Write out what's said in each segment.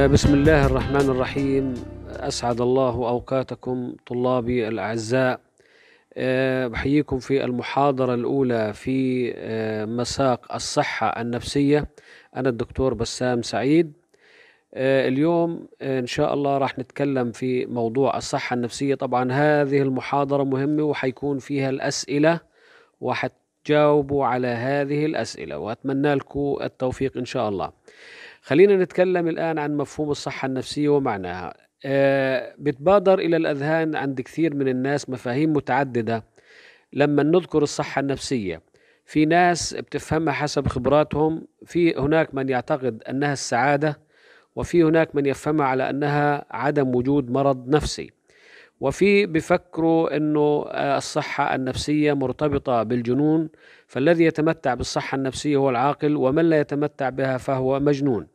آه، بسم الله الرحمن الرحيم أسعد الله أوقاتكم طلابي الأعزاء بحييكم آه، في المحاضرة الأولى في آه، مساق الصحة النفسية أنا الدكتور بسام سعيد اليوم إن شاء الله راح نتكلم في موضوع الصحة النفسية طبعا هذه المحاضرة مهمة وحيكون فيها الأسئلة وحتجاوبوا على هذه الأسئلة وأتمنى لكم التوفيق إن شاء الله خلينا نتكلم الآن عن مفهوم الصحة النفسية ومعناها آه، بتبادر إلى الأذهان عند كثير من الناس مفاهيم متعددة لما نذكر الصحة النفسية في ناس بتفهمها حسب خبراتهم في هناك من يعتقد أنها السعادة وفي هناك من يفهمها على أنها عدم وجود مرض نفسي وفي بفكروا أنه آه، الصحة النفسية مرتبطة بالجنون فالذي يتمتع بالصحة النفسية هو العاقل ومن لا يتمتع بها فهو مجنون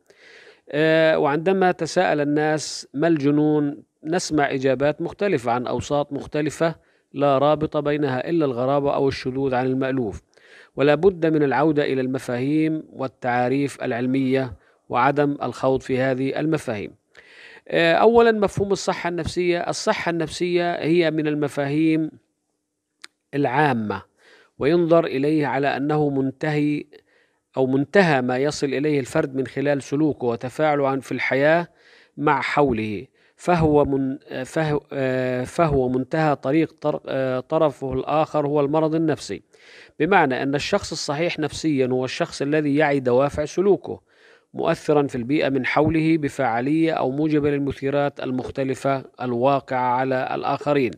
آه، وعندما تساءل الناس ما الجنون نسمع إجابات مختلفة عن أوساط مختلفة لا رابط بينها إلا الغرابة أو الشذوذ عن المألوف ولا بد من العودة إلى المفاهيم والتعاريف العلمية وعدم الخوض في هذه المفاهيم آه، أولا مفهوم الصحة النفسية الصحة النفسية هي من المفاهيم العامة وينظر إليه على أنه منتهي أو منتهى ما يصل إليه الفرد من خلال سلوكه وتفاعله عن في الحياة مع حوله فهو من فهو, فهو منتهى طريق طرفه الآخر هو المرض النفسي بمعنى أن الشخص الصحيح نفسيا هو الشخص الذي يعي دوافع سلوكه مؤثرا في البيئة من حوله بفعالية أو موجبة للمثيرات المختلفة الواقعة على الآخرين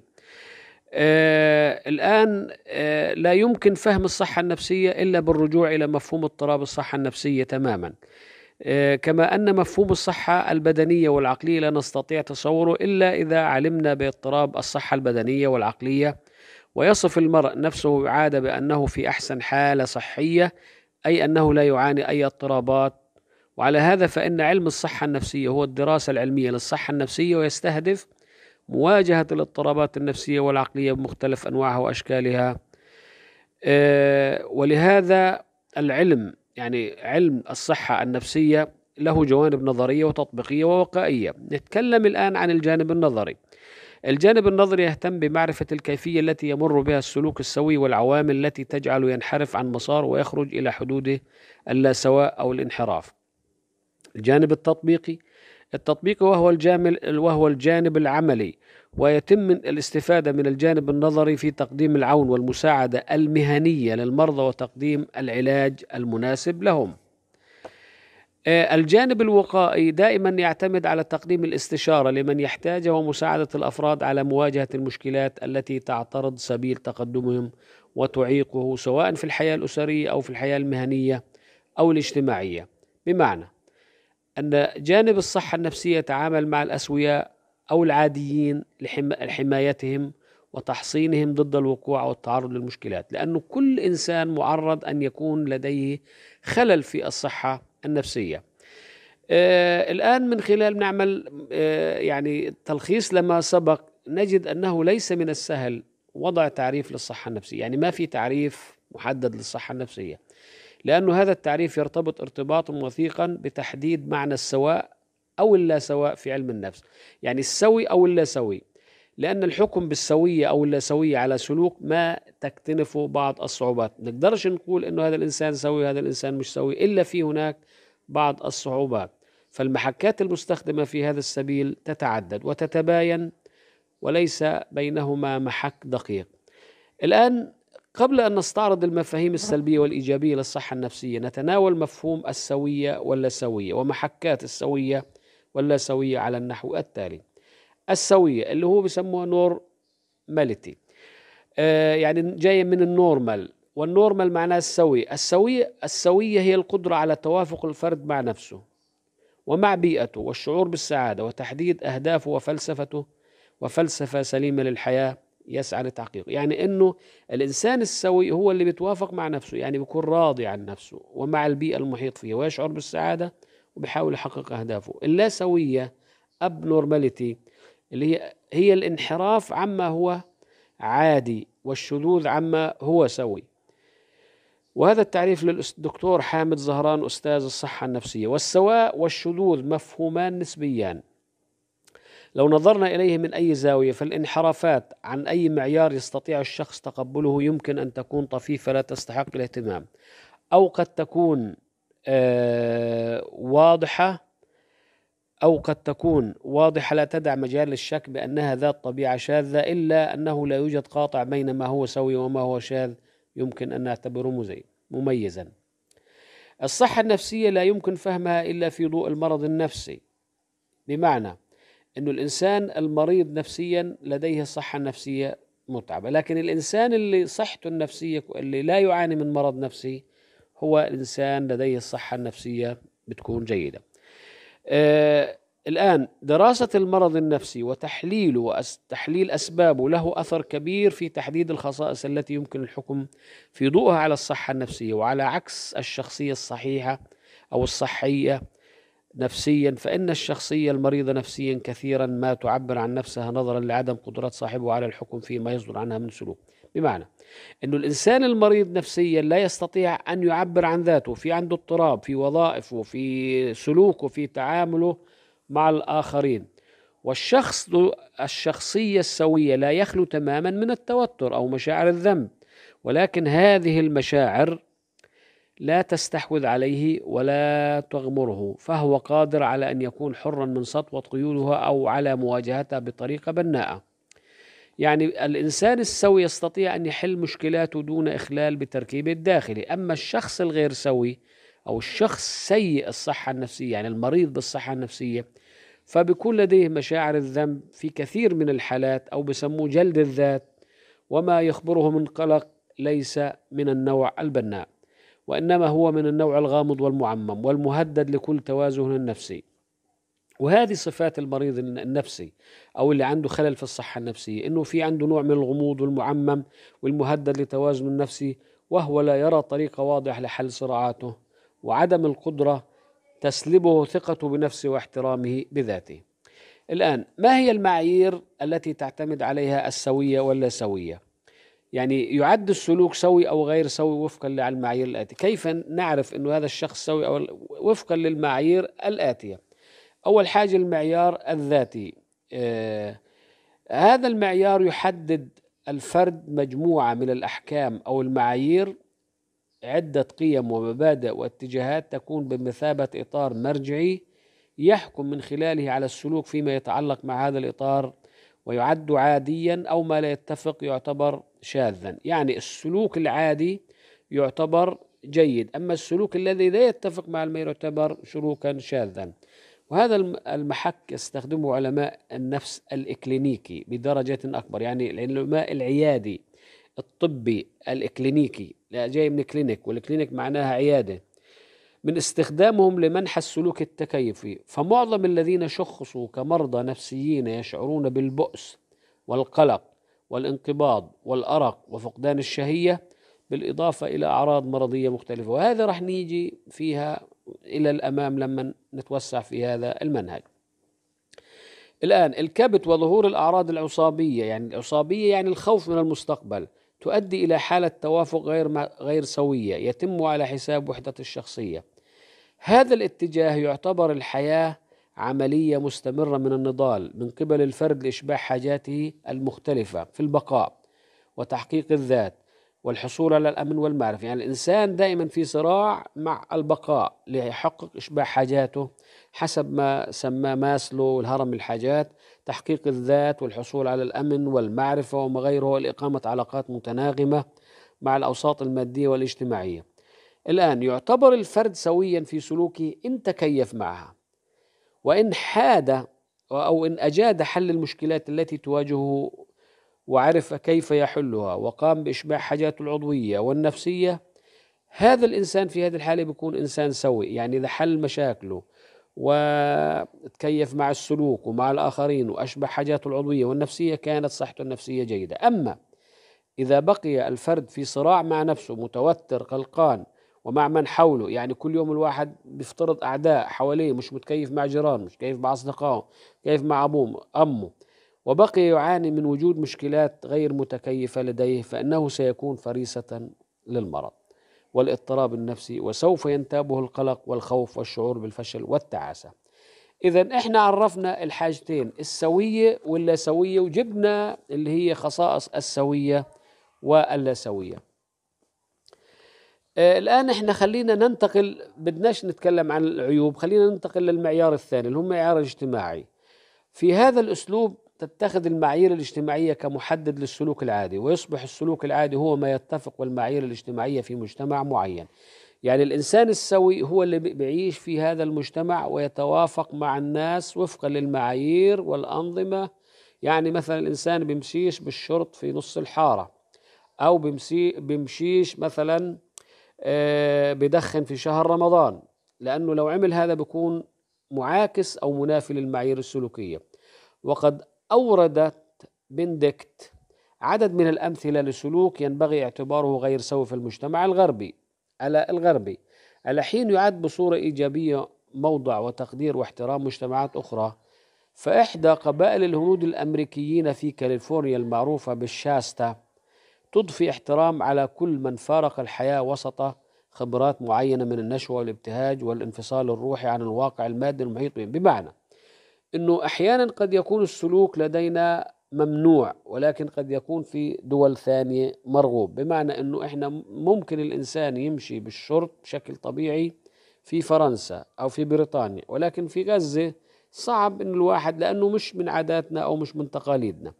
آه الآن آه لا يمكن فهم الصحة النفسية إلا بالرجوع إلى مفهوم اضطراب الصحة النفسية تماما آه كما أن مفهوم الصحة البدنية والعقلية لا نستطيع تصوره إلا إذا علمنا باضطراب الصحة البدنية والعقلية ويصف المرء نفسه عادة بأنه في أحسن حالة صحية أي أنه لا يعاني أي اضطرابات وعلى هذا فإن علم الصحة النفسية هو الدراسة العلمية للصحة النفسية ويستهدف مواجهة الاضطرابات النفسية والعقلية بمختلف أنواعها وأشكالها آه، ولهذا العلم يعني علم الصحة النفسية له جوانب نظرية وتطبيقية ووقائية نتكلم الآن عن الجانب النظري الجانب النظري يهتم بمعرفة الكيفية التي يمر بها السلوك السوي والعوامل التي تجعله ينحرف عن مسار ويخرج إلى حدوده اللا سواء أو الانحراف الجانب التطبيقي التطبيق وهو الجامل وهو الجانب العملي ويتم الاستفادة من الجانب النظري في تقديم العون والمساعدة المهنية للمرضى وتقديم العلاج المناسب لهم آه، الجانب الوقائي دائما يعتمد على تقديم الاستشارة لمن يحتاج ومساعدة الأفراد على مواجهة المشكلات التي تعترض سبيل تقدمهم وتعيقه سواء في الحياة الأسرية أو في الحياة المهنية أو الاجتماعية بمعنى أن جانب الصحة النفسية يتعامل مع الأسوياء أو العاديين لحمايتهم وتحصينهم ضد الوقوع والتعرض للمشكلات لأنه كل إنسان معرض أن يكون لديه خلل في الصحة النفسية آه الآن من خلال نعمل آه يعني تلخيص لما سبق نجد أنه ليس من السهل وضع تعريف للصحة النفسية يعني ما في تعريف محدد للصحة النفسية لأن هذا التعريف يرتبط ارتباطا وثيقا بتحديد معنى السواء أو اللا سواء في علم النفس يعني السوي أو اللا سوي لأن الحكم بالسوية أو اللا سوية على سلوك ما تكتنفه بعض الصعوبات نقدرش نقول أنه هذا الإنسان سوي وهذا الإنسان مش سوي إلا في هناك بعض الصعوبات فالمحكات المستخدمة في هذا السبيل تتعدد وتتباين وليس بينهما محك دقيق الآن قبل أن نستعرض المفاهيم السلبية والإيجابية للصحة النفسية نتناول مفهوم السوية سوية ومحكات السوية سوية على النحو التالي السوية اللي هو بيسموها نورماليتي آه يعني جاية من النورمال والنورمال معناها السوية السوية السوية هي القدرة على توافق الفرد مع نفسه ومع بيئته والشعور بالسعادة وتحديد أهدافه وفلسفته وفلسفة سليمة للحياة يسعى لتحقيقه يعني أنه الإنسان السوي هو اللي بيتوافق مع نفسه يعني بيكون راضي عن نفسه ومع البيئة المحيط فيه ويشعر بالسعادة وبيحاول يحقق أهدافه اللا سوية أب نورماليتي اللي هي هي الانحراف عما هو عادي والشذوذ عما هو سوي وهذا التعريف للدكتور حامد زهران أستاذ الصحة النفسية والسواء والشذوذ مفهومان نسبيان لو نظرنا اليه من اي زاويه فالانحرافات عن اي معيار يستطيع الشخص تقبله يمكن ان تكون طفيفه لا تستحق الاهتمام او قد تكون آه، واضحه أو قد تكون واضحة لا تدع مجال للشك بأنها ذات طبيعة شاذة إلا أنه لا يوجد قاطع بين ما هو سوي وما هو شاذ يمكن أن نعتبره مميزا الصحة النفسية لا يمكن فهمها إلا في ضوء المرض النفسي بمعنى انه الانسان المريض نفسيا لديه الصحه النفسيه متعبه لكن الانسان اللي صحته النفسيه اللي لا يعاني من مرض نفسي هو انسان لديه الصحه النفسيه بتكون جيده آه الان دراسه المرض النفسي وتحليله وتحليل اسبابه له اثر كبير في تحديد الخصائص التي يمكن الحكم في ضوءها على الصحه النفسيه وعلى عكس الشخصيه الصحيحه او الصحيه نفسيا فإن الشخصية المريضة نفسيا كثيرا ما تعبر عن نفسها نظرا لعدم قدرات صاحبه على الحكم فيما يصدر عنها من سلوك بمعنى أن الإنسان المريض نفسيا لا يستطيع أن يعبر عن ذاته في عنده اضطراب في وظائفه في سلوكه في تعامله مع الآخرين والشخص الشخصية السوية لا يخلو تماما من التوتر أو مشاعر الذنب ولكن هذه المشاعر لا تستحوذ عليه ولا تغمره فهو قادر على ان يكون حرا من سطوه قيودها او على مواجهتها بطريقه بناءه يعني الانسان السوي يستطيع ان يحل مشكلاته دون اخلال بتركيبه الداخلي اما الشخص الغير سوي او الشخص سيء الصحه النفسيه يعني المريض بالصحه النفسيه فبيكون لديه مشاعر الذنب في كثير من الحالات او بسموه جلد الذات وما يخبره من قلق ليس من النوع البناء وإنما هو من النوع الغامض والمعمم والمهدد لكل توازن النفسي وهذه صفات المريض النفسي او اللي عنده خلل في الصحه النفسيه انه في عنده نوع من الغموض والمعمم والمهدد لتوازنه النفسي وهو لا يرى طريقه واضحه لحل صراعاته وعدم القدره تسلبه ثقته بنفسه واحترامه بذاته. الان ما هي المعايير التي تعتمد عليها السويه واللا سويه؟ يعني يعد السلوك سوي او غير سوي وفقا للمعايير الاتيه كيف نعرف انه هذا الشخص سوي او وفقا للمعايير الاتيه اول حاجه المعيار الذاتي آه هذا المعيار يحدد الفرد مجموعه من الاحكام او المعايير عده قيم ومبادئ واتجاهات تكون بمثابه اطار مرجعي يحكم من خلاله على السلوك فيما يتعلق مع هذا الاطار ويعد عاديا أو ما لا يتفق يعتبر شاذا يعني السلوك العادي يعتبر جيد أما السلوك الذي لا يتفق مع الميل يعتبر سلوكا شاذا وهذا المحك يستخدمه علماء النفس الإكلينيكي بدرجة أكبر يعني العلماء العيادي الطبي الإكلينيكي لا جاي من كلينيك والكلينيك معناها عيادة من استخدامهم لمنح السلوك التكيفي فمعظم الذين شخصوا كمرضى نفسيين يشعرون بالبؤس والقلق والانقباض والأرق وفقدان الشهية بالإضافة إلى أعراض مرضية مختلفة وهذا رح نيجي فيها إلى الأمام لما نتوسع في هذا المنهج الآن الكبت وظهور الأعراض العصابية يعني العصابية يعني الخوف من المستقبل تؤدي إلى حالة توافق غير غير سوية يتم على حساب وحدة الشخصية هذا الاتجاه يعتبر الحياه عمليه مستمره من النضال من قبل الفرد لاشباع حاجاته المختلفه في البقاء وتحقيق الذات والحصول على الامن والمعرفه، يعني الانسان دائما في صراع مع البقاء ليحقق اشباع حاجاته حسب ما سماه ماسلو الهرم الحاجات، تحقيق الذات والحصول على الامن والمعرفه وما غيره والاقامه علاقات متناغمه مع الاوساط الماديه والاجتماعيه. الآن يعتبر الفرد سويا في سلوكه إن تكيف معها وإن حاد أو إن أجاد حل المشكلات التي تواجهه وعرف كيف يحلها وقام بإشباع حاجاته العضوية والنفسية هذا الإنسان في هذه الحالة بيكون إنسان سوي يعني إذا حل مشاكله وتكيف مع السلوك ومع الآخرين وأشبع حاجاته العضوية والنفسية كانت صحته النفسية جيدة أما إذا بقي الفرد في صراع مع نفسه متوتر قلقان ومع من حوله يعني كل يوم الواحد بيفترض أعداء حواليه مش متكيف مع جيرانه مش كيف مع أصدقائه كيف مع أبوه أمه وبقي يعاني من وجود مشكلات غير متكيفة لديه فإنه سيكون فريسة للمرض والاضطراب النفسي وسوف ينتابه القلق والخوف والشعور بالفشل والتعاسة إذا إحنا عرفنا الحاجتين السوية واللا سوية وجبنا اللي هي خصائص السوية واللا سوية آه، الآن احنا خلينا ننتقل بدناش نتكلم عن العيوب خلينا ننتقل للمعيار الثاني اللي هو المعيار الاجتماعي في هذا الأسلوب تتخذ المعايير الاجتماعية كمحدد للسلوك العادي ويصبح السلوك العادي هو ما يتفق والمعايير الاجتماعية في مجتمع معين يعني الإنسان السوي هو اللي بيعيش في هذا المجتمع ويتوافق مع الناس وفقا للمعايير والأنظمة يعني مثلا الإنسان بيمشيش بالشرط في نص الحارة أو بيمشيش مثلا آه، بدخن في شهر رمضان لأنه لو عمل هذا بيكون معاكس أو منافي للمعايير السلوكية وقد أوردت بندكت عدد من الأمثلة لسلوك ينبغي اعتباره غير سوي في المجتمع الغربي على الغربي على حين يعد بصورة إيجابية موضع وتقدير واحترام مجتمعات أخرى فإحدى قبائل الهنود الأمريكيين في كاليفورنيا المعروفة بالشاستا تضفي احترام على كل من فارق الحياة وسط خبرات معينة من النشوة والابتهاج والانفصال الروحي عن الواقع المادي المحيط بهم بمعنى أنه أحيانا قد يكون السلوك لدينا ممنوع ولكن قد يكون في دول ثانية مرغوب بمعنى أنه إحنا ممكن الإنسان يمشي بالشرط بشكل طبيعي في فرنسا أو في بريطانيا ولكن في غزة صعب أن الواحد لأنه مش من عاداتنا أو مش من تقاليدنا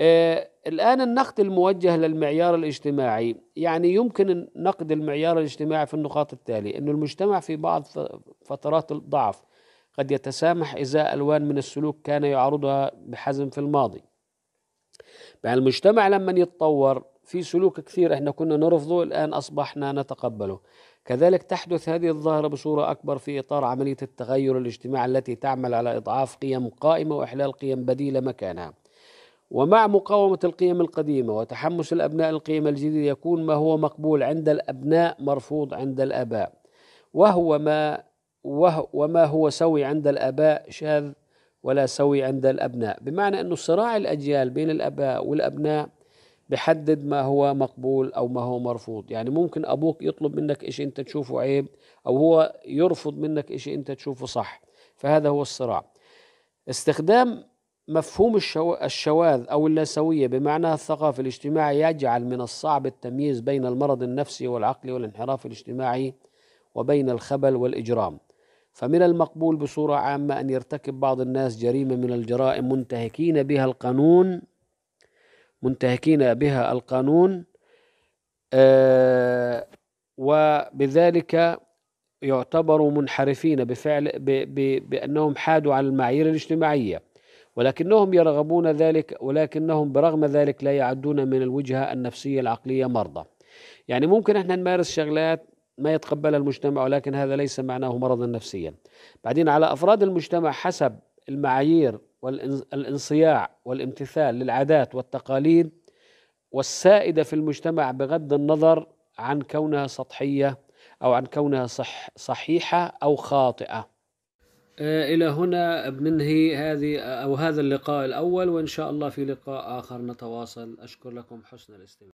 آه، الآن النقد الموجه للمعيار الاجتماعي يعني يمكن نقد المعيار الاجتماعي في النقاط التالية أن المجتمع في بعض فترات الضعف قد يتسامح إزاء ألوان من السلوك كان يعرضها بحزم في الماضي يعني المجتمع لما يتطور في سلوك كثير احنا كنا نرفضه الآن أصبحنا نتقبله كذلك تحدث هذه الظاهرة بصورة أكبر في إطار عملية التغير الاجتماعي التي تعمل على إضعاف قيم قائمة وإحلال قيم بديلة مكانها ومع مقاومة القيم القديمة وتحمس الأبناء القيم الجديدة يكون ما هو مقبول عند الأبناء مرفوض عند الآباء وهو ما وما هو سوي عند الآباء شاذ ولا سوي عند الأبناء بمعنى أن صراع الأجيال بين الآباء والأبناء بحدد ما هو مقبول أو ما هو مرفوض يعني ممكن أبوك يطلب منك إشي أنت تشوفه عيب أو هو يرفض منك إشي أنت تشوفه صح فهذا هو الصراع استخدام مفهوم الشواذ أو اللاسوية بمعناها الثقافي الاجتماعي يجعل من الصعب التمييز بين المرض النفسي والعقلي والانحراف الاجتماعي وبين الخبل والإجرام فمن المقبول بصورة عامة أن يرتكب بعض الناس جريمة من الجرائم منتهكين بها القانون منتهكين بها القانون آه، وبذلك يعتبروا منحرفين بفعل بأنهم حادوا عن المعايير الاجتماعية ولكنهم يرغبون ذلك ولكنهم برغم ذلك لا يعدون من الوجهة النفسية العقلية مرضى يعني ممكن احنا نمارس شغلات ما يتقبلها المجتمع ولكن هذا ليس معناه مرضا نفسيا بعدين على أفراد المجتمع حسب المعايير والانصياع والامتثال للعادات والتقاليد والسائدة في المجتمع بغض النظر عن كونها سطحية أو عن كونها صح صحيحة أو خاطئة آه، إلى هنا بننهي هذه أو هذا اللقاء الأول وإن شاء الله في لقاء آخر نتواصل أشكر لكم حسن الاستماع